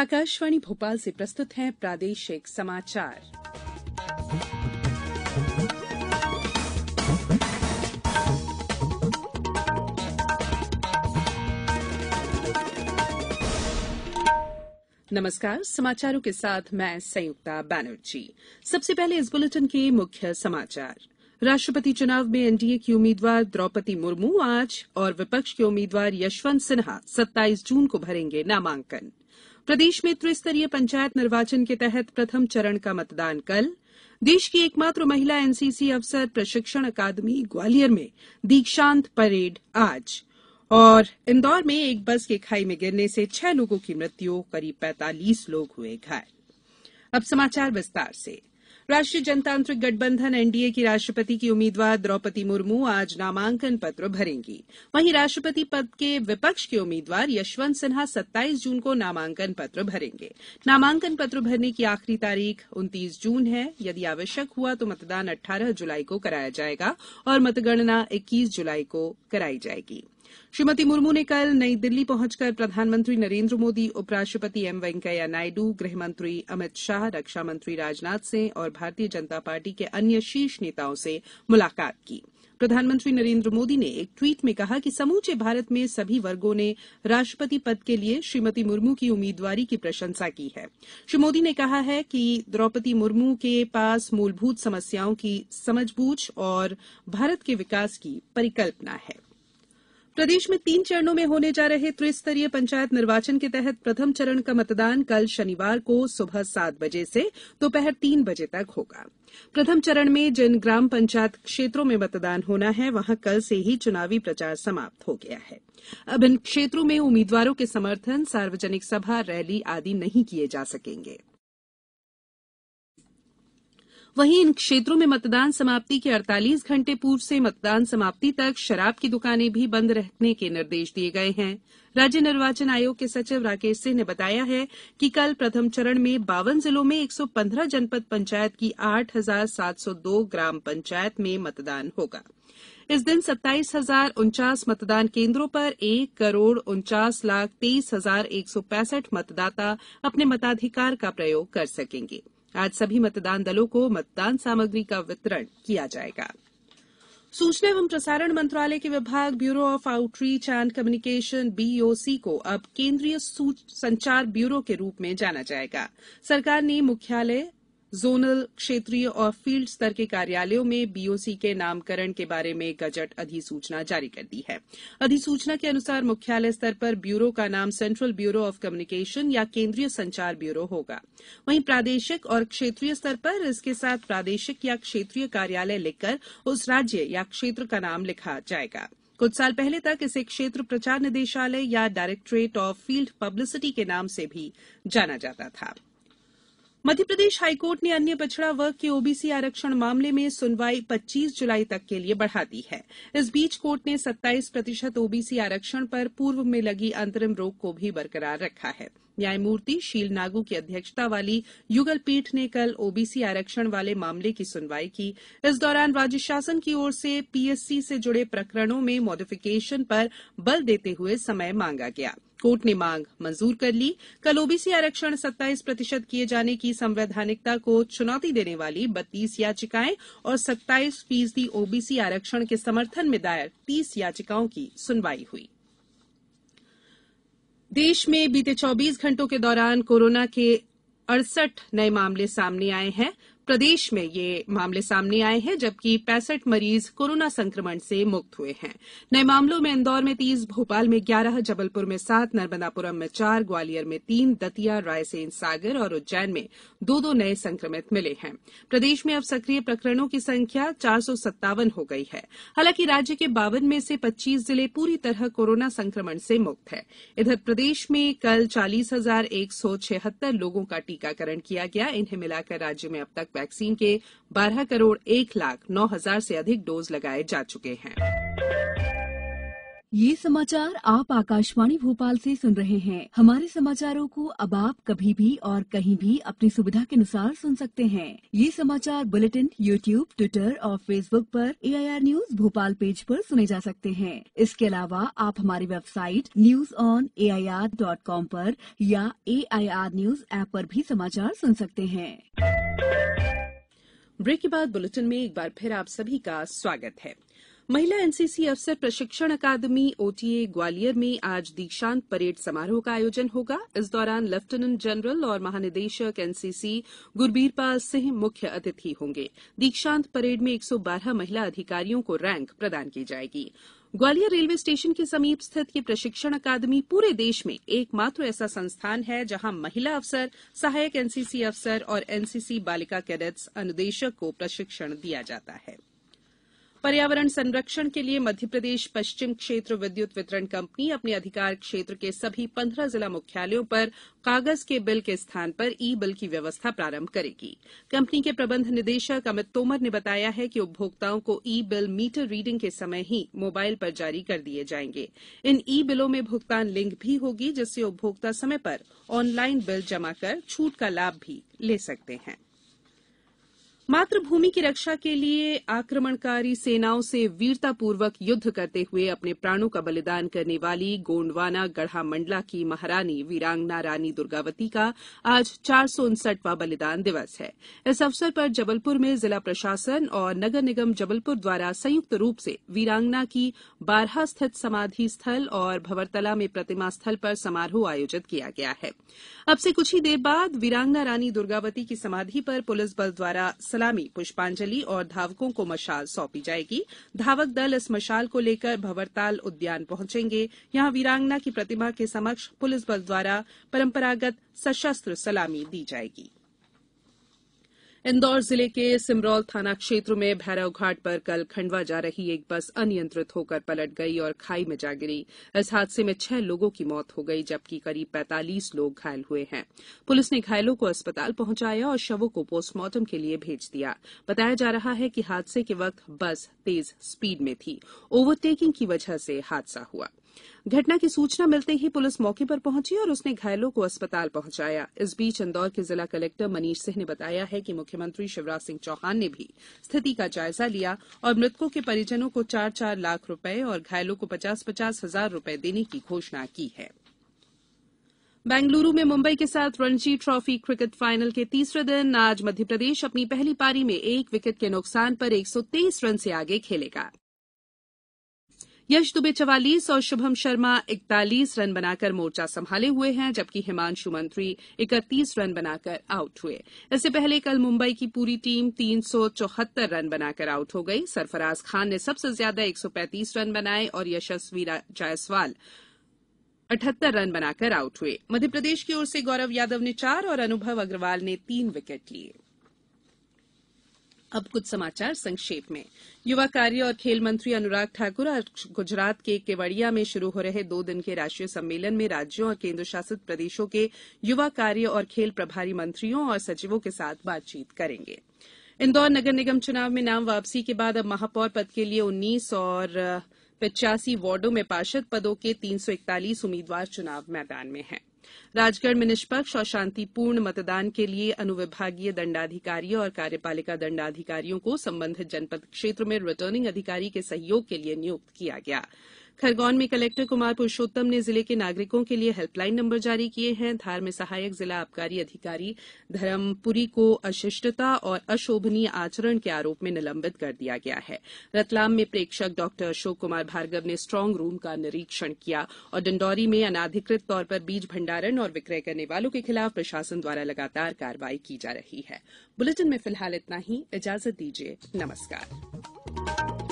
आकाशवाणी भोपाल से प्रस्तुत है प्रादेशिक समाचार नमस्कार समाचारों के साथ मैं संयुक्ता बैनर्जी सबसे पहले इस बुलेटिन के मुख्य समाचार राष्ट्रपति चुनाव में एनडीए की उम्मीदवार द्रौपदी मुर्मू आज और विपक्ष के उम्मीदवार यशवंत सिन्हा 27 जून को भरेंगे नामांकन प्रदेश में त्रिस्तरीय पंचायत निर्वाचन के तहत प्रथम चरण का मतदान कल देश की एकमात्र महिला एनसीसी अफसर प्रशिक्षण अकादमी ग्वालियर में दीक्षांत परेड आज और इंदौर में एक बस के खाई में गिरने से छह लोगों की मृत्यु करीब पैंतालीस लोग हुए घायल राष्ट्रीय जनतांत्रिक गठबंधन एनडीए की राष्ट्रपति की उम्मीदवार द्रौपदी मुर्मू आज नामांकन पत्र भरेंगी वहीं राष्ट्रपति पद के विपक्ष के उम्मीदवार यशवंत सिन्हा सत्ताईस जून को नामांकन पत्र भरेंगे नामांकन पत्र भरने की आखिरी तारीख उन्तीस जून है यदि आवश्यक हुआ तो मतदान अट्ठारह जुलाई को कराया जाएगा और मतगणना इक्कीस जुलाई को कराई जाएगी श्रीमती मुर्मू ने कल नई दिल्ली पहुंचकर प्रधानमंत्री नरेन्द्र मोदी उपराष्ट्रपति एम वेंकैया नायडू गृहमंत्री अमित शाह रक्षा मंत्री राजनाथ सिंह और भारतीय जनता पार्टी के अन्य शीर्ष नेताओं से मुलाकात की प्रधानमंत्री नरेन्द्र मोदी ने एक ट्वीट में कहा कि समूचे भारत में सभी वर्गों ने राष्ट्रपति पद के लिए श्रीमती मुर्मू की उम्मीदवारी की प्रशंसा की है श्री मोदी ने कहा है कि द्रौपदी मुर्मू के पास मूलभूत समस्याओं की समझबूझ और भारत के विकास की परिकल्पना है प्रदेश में तीन चरणों में होने जा रहे त्रिस्तरीय पंचायत निर्वाचन के तहत प्रथम चरण का मतदान कल शनिवार को सुबह सात बजे से दोपहर तीन बजे तक होगा प्रथम चरण में जिन ग्राम पंचायत क्षेत्रों में मतदान होना है वहां कल से ही चुनावी प्रचार समाप्त हो गया है अब इन क्षेत्रों में उम्मीदवारों के समर्थन सार्वजनिक सभा रैली आदि नहीं किये जा सकेंगे वहीं इन क्षेत्रों में मतदान समाप्ति के अड़तालीस घंटे पूर्व से मतदान समाप्ति तक शराब की दुकानें भी बंद रखने के निर्देश दिये गये हैं राज्य निर्वाचन आयोग के सचिव राकेश सिंह ने बताया है कि कल प्रथम चरण में बावन जिलों में एक सौ पन्द्रह जनपद पंचायत की आठ हजार सात सौ दो ग्राम पंचायत में मतदान होगा इस दिन सत्ताईस हजार उनचास मतदान केन्द्रों पर एक करोड़ उनचास लाख तेईस हजार एक सौ पैंसठ मतदाता अपने मताधिकार का प्रयोग कर सकेंगे आज सभी मतदान दलों को मतदान सामग्री का वितरण किया जाएगा सूचना एवं प्रसारण मंत्रालय के विभाग bureau of outreach and communication BOC को अब केंद्रीय संचार ब्यूरो के रूप में जाना जाएगा सरकार ने मुख्यालय जोनल क्षेत्रीय और फील्ड स्तर के कार्यालयों में बीओसी के नामकरण के बारे में गजट अधिसूचना जारी कर दी है अधिसूचना के अनुसार मुख्यालय स्तर पर ब्यूरो का नाम सेंट्रल ब्यूरो ऑफ कम्युनिकेशन या केंद्रीय संचार ब्यूरो होगा वहीं प्रादेशिक और क्षेत्रीय स्तर पर इसके साथ प्रादेशिक या क्षेत्रीय कार्यालय लिखकर उस राज्य या क्षेत्र का नाम लिखा जाएगा कुछ साल पहले तक इसे क्षेत्र प्रचार निदेशालय या डायरेक्टरेट ऑफ फील्ड पब्लिसिटी के नाम से भी जाना जाता था मध्यप्रदेश हाईकोर्ट ने अन्य पिछड़ा वर्ग के ओबीसी आरक्षण मामले में सुनवाई पच्चीस जुलाई तक के लिए बढ़ा दी है इस बीच कोर्ट ने 27 प्रतिशत ओबीसी आरक्षण पर पूर्व में लगी अंतरिम रोक को भी बरकरार रखा है न्यायमूर्ति शील नागू की अध्यक्षता वाली युगल पीठ ने कल ओबीसी आरक्षण वाले मामले की सुनवाई की इस दौरान राज्य शासन की ओर से पीएससी से जुड़े प्रकरणों में मॉडिफिकेशन पर बल देते हुए समय मांगा गया है कोर्ट ने मांग मंजूर कर ली कल ओबीसी आरक्षण 27 प्रतिशत किये जाने की संवैधानिकता को चुनौती देने वाली बत्तीस याचिकाएं और 27 फीसदी ओबीसी आरक्षण के समर्थन में दायर तीस याचिकाओं की सुनवाई हुई देश में बीते चौबीस घंटों के दौरान कोरोना के अड़सठ नये मामले सामने आये हैं प्रदेश में ये मामले सामने आये हैं जबकि पैंसठ मरीज कोरोना संक्रमण से मुक्त हुए हैं नये मामलों में इंदौर में तीस भोपाल में ग्यारह जबलपुर में सात नर्मदापुरम में चार ग्वालियर में तीन दतिया रायसेन सागर और उज्जैन में दो दो नये संक्रमित मिले हैं प्रदेश में अब सक्रिय प्रकरणों की संख्या चार सौ सत्तावन हो गई है हालांकि राज्य के बावन में से पच्चीस जिले पूरी तरह कोरोना संक्रमण से मुक्त है इधर प्रदेश में कल चालीस हजार एक सौ छिहत्तर लोगों का टीकाकरण किया गया इन्हें मिलाकर राज्य में अब तक वैक्सीन के बारह करोड़ एक लाख नौ हजार से अधिक डोज लगाए जा चुके हैं ये समाचार आप आकाशवाणी भोपाल से सुन रहे हैं हमारे समाचारों को अब आप कभी भी और कहीं भी अपनी सुविधा के अनुसार सुन सकते हैं ये समाचार बुलेटिन यूट्यूब ट्विटर और फेसबुक पर एआईआर न्यूज भोपाल पेज पर सुने जा सकते हैं इसके अलावा आप हमारी website news on A I R dot com या A I R news app आरोप भी समाचार सुन सकते हैं ब्रेक के बाद बुलेटिन में एक बार फिर आप सभी का स्वागत है महिला एनसीसी अफसर प्रशिक्षण अकादमी ओटीए ग्वालियर में आज दीक्षांत परेड समारोह का आयोजन होगा इस दौरान लेफ्टिनेंट जनरल और महानिदेशक एनसीसी गुरबीरपाल सिंह मुख्य अतिथि होंगे दीक्षांत परेड में 112 महिला अधिकारियों को रैंक प्रदान की जाएगी ग्वालियर रेलवे स्टेशन के समीप स्थित यह प्रशिक्षण अकादमी पूरे देश में एकमात्र ऐसा संस्थान है जहां महिला अफसर सहायक एनसीसी अफसर और एनसीसी बालिका कैडेट्स अनुदेशक को प्रशिक्षण दिया जाता है पर्यावरण संरक्षण के लिए मध्यप्रदेश पश्चिम क्षेत्र विद्युत वितरण कंपनी अपने अधिकार क्षेत्र के सभी पंद्रह जिला मुख्यालयों पर कागज के बिल के स्थान पर ई बिल की व्यवस्था प्रारंभ करेगी कंपनी के प्रबंध निदेशक अमित तोमर ने बताया है कि उपभोक्ताओं को ई बिल मीटर रीडिंग के समय ही मोबाइल पर जारी कर दिए जाएंगे इन ई बिलों में भुगतान लिंक भी होगी जिससे उपभोक्ता समय पर ऑनलाइन बिल जमा कर छूट का लाभ भी ले सकते हैं मातृभूमि की रक्षा के लिए आक्रमणकारी सेनाओं से वीरतापूर्वक युद्ध करते हुए अपने प्राणों का बलिदान करने वाली गोंडवाना गढ़ा मंडला की महारानी वीरांगना रानी दुर्गावती का आज चार सौ उनसठवां बलिदान दिवस है इस अवसर पर जबलपुर में जिला प्रशासन और नगर निगम जबलपुर द्वारा संयुक्त रूप से वीरांगना की बारहा स्थित समाधि स्थल और भवरतला में प्रतिमा स्थल पर समारोह आयोजित किया गया है अब से कुछ ही देर बाद वीरांगना रानी दुर्गावती की समाधि पर पुलिस बल द्वारा सलामी पुष्पांजलि और धावकों को मशाल सौंपी जाएगी धावक दल इस मशाल को लेकर भवरताल उद्यान पहुंचेंगे यहां वीरांगना की प्रतिमा के समक्ष पुलिस बल द्वारा परंपरागत सशस्त्र सलामी दी जाएगी इंदौर जिले के सिमरौल थाना क्षेत्र में भैरव घाट पर कल खंडवा जा रही एक बस अनियंत्रित होकर पलट गई और खाई में जा गिरी इस हादसे में छह लोगों की मौत हो गई जबकि करीब पैंतालीस लोग घायल हुए हैं पुलिस ने घायलों को अस्पताल पहुंचाया और शवों को पोस्टमार्टम के लिए भेज दिया बताया जा रहा है कि हादसे के वक्त बस तेज स्पीड में थी ओवरटेकिंग की वजह से हादसा हुआ घटना की सूचना मिलते ही पुलिस मौके पर पहुंची और उसने घायलों को अस्पताल पहुंचाया इस बीच इंदौर के जिला कलेक्टर मनीष सिंह ने बताया है कि मुख्यमंत्री शिवराज सिंह चौहान ने भी स्थिति का जायजा लिया और मृतकों के परिजनों को चार चार लाख रूपये और घायलों को पचास पचास हजार रूपये देने की घोषणा की है बेंगलुरू में मुंबई के साथ रणजी ट्रॉफी क्रिकेट फाइनल के तीसरे दिन आज मध्यप्रदेश अपनी पहली पारी में एक विकेट के नुकसान पर एक रन से आगे खेलेगा यश दुबे चवालीस और शुभम शर्मा इकतालीस रन बनाकर मोर्चा संभाले हुए हैं जबकि हिमांशु मंत्री इकतीस रन बनाकर आउट हुए इससे पहले कल मुंबई की पूरी टीम तीन सौ चौहत्तर रन बनाकर आउट हो गई सरफराज खान ने सबसे ज्यादा एक सौ पैंतीस रन बनाए और यशस्वी जायसवाल अठहत्तर रन बनाकर आउट हुए मध्यप्रदेश की ओर से गौरव यादव ने चार और अनुभव अग्रवाल ने तीन विकेट लिये अब कुछ समाचार संक्षेप में युवा कार्य और खेल मंत्री अनुराग ठाकुर आज गुजरात के केवड़िया में शुरू हो रहे दो दिन के राष्ट्रीय सम्मेलन में राज्यों और केन्द्रशासित प्रदेशों के युवा कार्य और खेल प्रभारी मंत्रियों और सचिवों के साथ बातचीत करेंगे इंदौर नगर निगम चुनाव में नाम वापसी के बाद अब महापौर पद के लिए उन्नीस और पिचासी वार्डो में पार्षद पदों के तीन उम्मीदवार चुनाव मैदान में हैं राजगढ़ में निष्पक्ष और शांतिपूर्ण मतदान के लिए अनुविभागीय दंडाधिकारी और कार्यपालिका दंडाधिकारियों को संबंधित जनपद क्षेत्र में रिटर्निंग अधिकारी के सहयोग के लिए नियुक्त किया गया है खरगोन में कलेक्टर कुमार पुरूषोत्तम ने जिले के नागरिकों के लिए हेल्पलाइन नंबर जारी किए हैं धार में सहायक जिला आबकारी अधिकारी धर्मपुरी को अशिष्टता और अशोभनीय आचरण के आरोप में निलंबित कर दिया गया है रतलाम में प्रेक्षक डॉ अशोक कुमार भार्गव ने स्ट्रांग रूम का निरीक्षण किया और डिंडौरी में अनाधिकृत तौर पर बीज भंडारण और विक्रय करने वालों के खिलाफ प्रशासन द्वारा लगातार कार्रवाई की जा रही है बुलेटिन में फिलहाल इतना ही इजाजत दीजिए नमस्कार